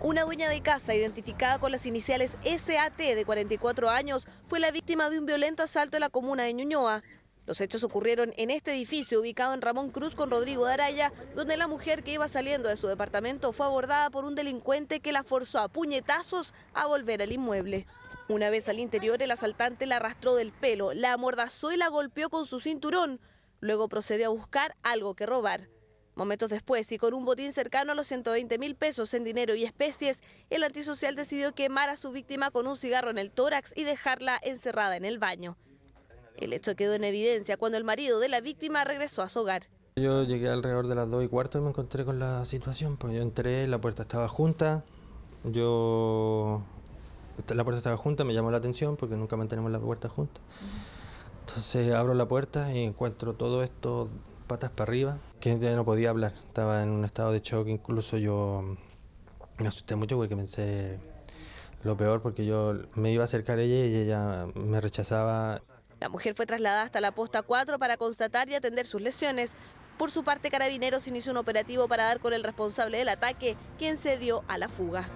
Una dueña de casa, identificada con las iniciales SAT de 44 años, fue la víctima de un violento asalto en la comuna de Ñuñoa. Los hechos ocurrieron en este edificio ubicado en Ramón Cruz con Rodrigo de Araya, donde la mujer que iba saliendo de su departamento fue abordada por un delincuente que la forzó a puñetazos a volver al inmueble. Una vez al interior, el asaltante la arrastró del pelo, la amordazó y la golpeó con su cinturón. Luego procedió a buscar algo que robar. Momentos después, y con un botín cercano a los 120 mil pesos en dinero y especies, el antisocial decidió quemar a su víctima con un cigarro en el tórax y dejarla encerrada en el baño. El hecho quedó en evidencia cuando el marido de la víctima regresó a su hogar. Yo llegué alrededor de las 2 y cuarto y me encontré con la situación. Pues yo entré, la puerta estaba junta, yo... La puerta estaba junta, me llamó la atención porque nunca mantenemos la puerta junta. Entonces abro la puerta y encuentro todo esto patas para arriba, que ya no podía hablar, estaba en un estado de shock, incluso yo me asusté mucho porque pensé lo peor, porque yo me iba a acercar a ella y ella me rechazaba. La mujer fue trasladada hasta la posta 4 para constatar y atender sus lesiones. Por su parte, Carabineros inició un operativo para dar con el responsable del ataque, quien se dio a la fuga.